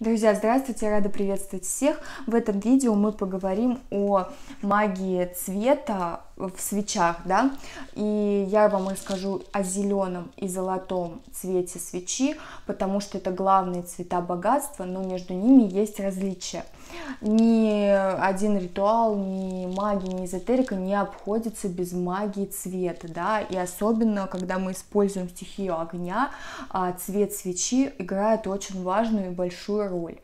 Друзья, здравствуйте, Я рада приветствовать всех. В этом видео мы поговорим о магии цвета, в свечах, да, и я вам расскажу о зеленом и золотом цвете свечи, потому что это главные цвета богатства, но между ними есть различия. Ни один ритуал, ни магия, ни эзотерика не обходится без магии цвета, да, и особенно, когда мы используем стихию огня, а цвет свечи играет очень важную и большую роль.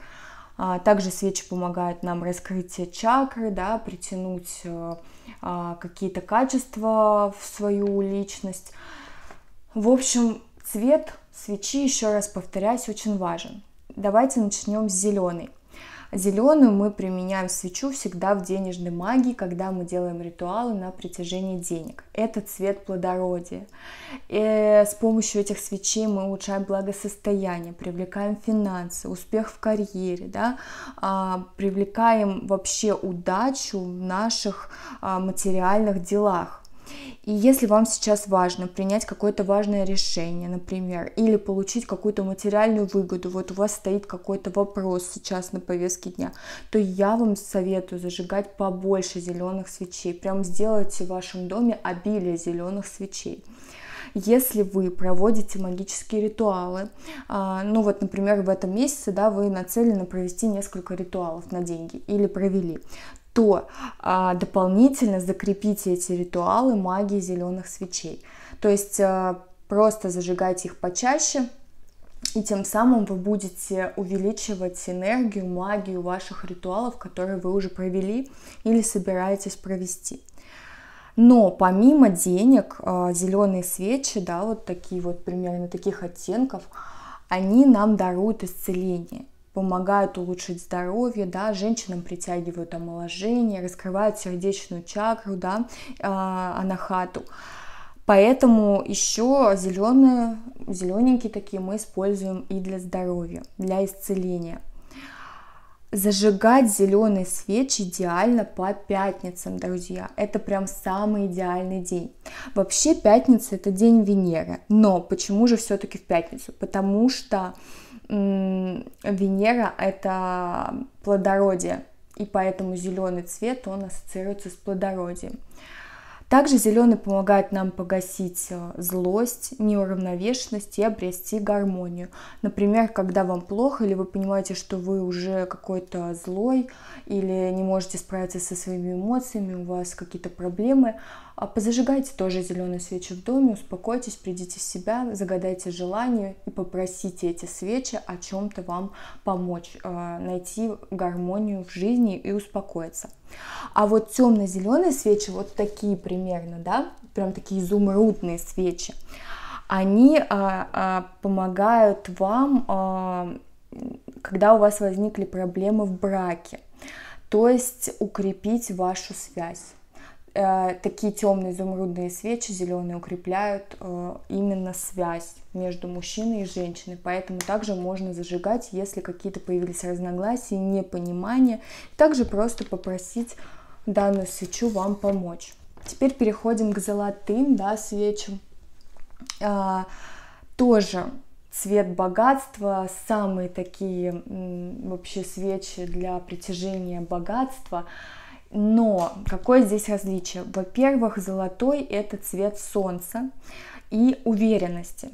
А, также свечи помогают нам раскрыть чакры, да, притянуть э, а, какие-то качества в свою личность. В общем, цвет свечи, еще раз повторяюсь, очень важен. Давайте начнем с зеленой. Зеленую мы применяем свечу всегда в денежной магии, когда мы делаем ритуалы на притяжение денег. Это цвет плодородия. И э, с помощью этих свечей мы улучшаем благосостояние, привлекаем финансы, успех в карьере, да? а, привлекаем вообще удачу в наших а, материальных делах. И если вам сейчас важно принять какое-то важное решение, например, или получить какую-то материальную выгоду, вот у вас стоит какой-то вопрос сейчас на повестке дня, то я вам советую зажигать побольше зеленых свечей. Прям сделайте в вашем доме обилие зеленых свечей если вы проводите магические ритуалы, а, ну вот, например, в этом месяце, да, вы нацелены провести несколько ритуалов на деньги или провели, то а, дополнительно закрепите эти ритуалы магии зеленых свечей. То есть а, просто зажигайте их почаще, и тем самым вы будете увеличивать энергию, магию ваших ритуалов, которые вы уже провели или собираетесь провести. Но помимо денег, а, зеленые свечи, да, вот такие вот примерно таких оттенков, они нам даруют исцеление помогают улучшить здоровье, да, женщинам притягивают омоложение, раскрывают сердечную чакру, да, а, анахату. Поэтому еще зеленые, зелененькие такие мы используем и для здоровья, для исцеления. Зажигать зеленые свечи идеально по пятницам, друзья. Это прям самый идеальный день. Вообще пятница это день Венеры. Но почему же все-таки в пятницу? Потому что м -м, Венера это плодородие. И поэтому зеленый цвет, он ассоциируется с плодородием. Также зеленый помогает нам погасить э, злость, неуравновешенность и обрести гармонию. Например, когда вам плохо или вы понимаете, что вы уже какой-то злой или не можете справиться со своими эмоциями, у вас какие-то проблемы, а, позажигайте тоже зеленые свечи в доме, успокойтесь, придите в себя, загадайте желание и попросите эти свечи о чем-то вам помочь, э, найти гармонию в жизни и успокоиться. А вот темно-зеленые свечи, вот такие примерно, да, прям такие изумрудные свечи, они а, а, помогают вам, а, когда у вас возникли проблемы в браке, то есть укрепить вашу связь. Э, такие темные изумрудные свечи, зеленые, укрепляют э, именно связь между мужчиной и женщиной. Поэтому также можно зажигать, если какие-то появились разногласия, непонимания. Также просто попросить данную свечу вам помочь. Теперь переходим к золотым да, свечам. А, тоже цвет богатства, самые такие вообще свечи для притяжения богатства – но какое здесь различие? Во-первых, золотой это цвет солнца и уверенности.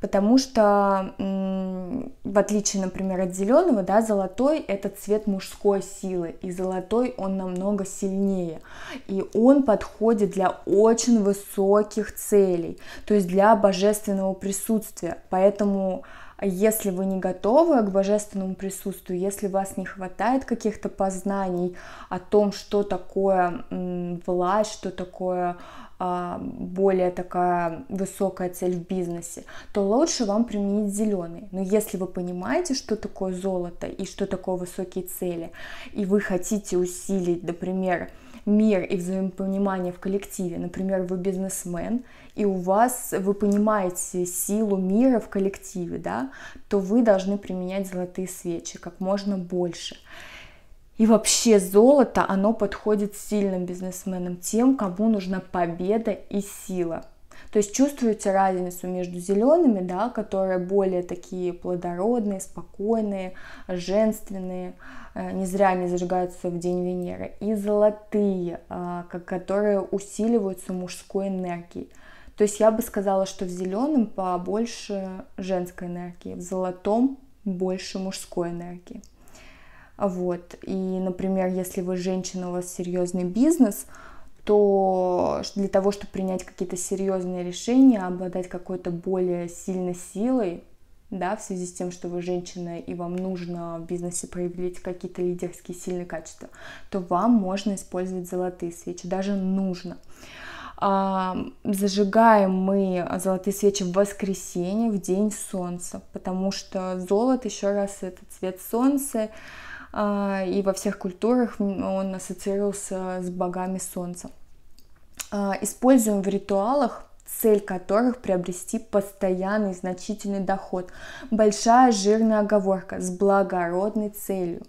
Потому что, в отличие, например, от зеленого, да, золотой – это цвет мужской силы, и золотой он намного сильнее, и он подходит для очень высоких целей, то есть для божественного присутствия. Поэтому если вы не готовы к божественному присутствию, если вас не хватает каких-то познаний о том, что такое власть, что такое а, более такая высокая цель в бизнесе, то лучше вам применить зеленый. Но если вы понимаете, что такое золото и что такое высокие цели, и вы хотите усилить, например, мир и взаимопонимание в коллективе. Например, вы бизнесмен, и у вас вы понимаете силу мира в коллективе, да, то вы должны применять золотые свечи как можно больше. И вообще золото, оно подходит сильным бизнесменам, тем, кому нужна победа и сила. То есть чувствуется разница между зелеными, да, которые более такие плодородные, спокойные, женственные, э, не зря они зажигаются в день Венеры, и золотые, а, которые усиливаются мужской энергией. То есть я бы сказала, что в зеленом побольше женской энергии, в золотом больше мужской энергии. Вот. И, например, если вы женщина, у вас серьезный бизнес, то для того, чтобы принять какие-то серьезные решения, обладать какой-то более сильной силой, да, в связи с тем, что вы женщина и вам нужно в бизнесе проявить какие-то лидерские сильные качества, то вам можно использовать золотые свечи, даже нужно. А, зажигаем мы золотые свечи в воскресенье, в день солнца, потому что золото, еще раз, это цвет солнца, а, и во всех культурах он ассоциировался с богами солнца. А, используем в ритуалах цель которых приобрести постоянный значительный доход. Большая жирная оговорка с благородной целью.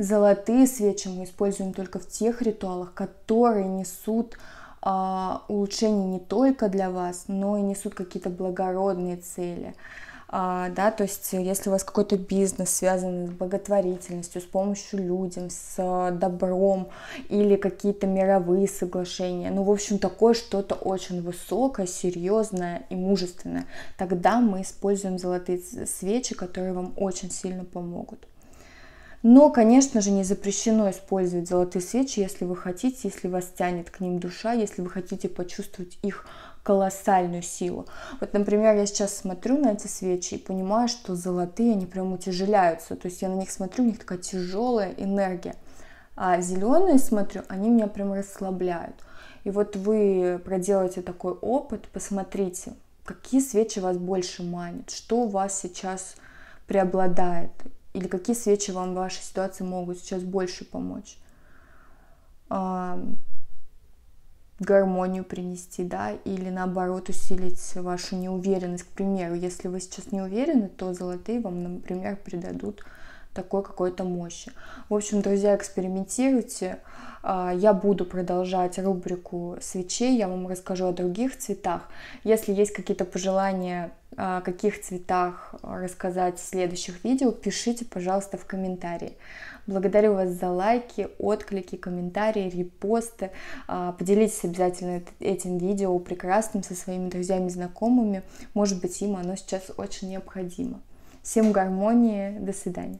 Золотые свечи мы используем только в тех ритуалах, которые несут э, а, улучшение не только для вас, но и несут какие-то благородные цели. Э, а, да, то есть э, если у вас какой-то бизнес связан с благотворительностью, с помощью людям, с а, добром или какие-то мировые соглашения, ну, в общем, такое что-то очень высокое, серьезное и мужественное, тогда мы используем золотые свечи, которые вам очень сильно помогут. Но, конечно же, не запрещено использовать золотые свечи, если вы хотите, если вас тянет к ним душа, если вы хотите почувствовать их колоссальную силу. Вот, например, я сейчас смотрю на эти свечи и понимаю, что золотые, они прям утяжеляются. То есть я на них смотрю, у них такая тяжелая энергия. А зеленые смотрю, они меня прям расслабляют. И вот вы проделаете такой опыт, посмотрите, какие свечи вас больше манят, что у вас сейчас преобладает, или какие свечи вам в вашей ситуации могут сейчас больше помочь гармонию принести, да, или наоборот усилить вашу неуверенность. К примеру, если вы сейчас не уверены, то золотые вам, например, придадут такой какой-то мощи. В общем, друзья, экспериментируйте. А, я буду продолжать рубрику свечей, я вам расскажу о других цветах. Если есть какие-то пожелания, а, о каких цветах рассказать в следующих видео, пишите, пожалуйста, в комментарии. Благодарю вас за лайки, отклики, комментарии, репосты. А, поделитесь обязательно этим видео прекрасным со своими друзьями и знакомыми. Может быть, им оно сейчас очень необходимо. Всем гармонии, до свидания.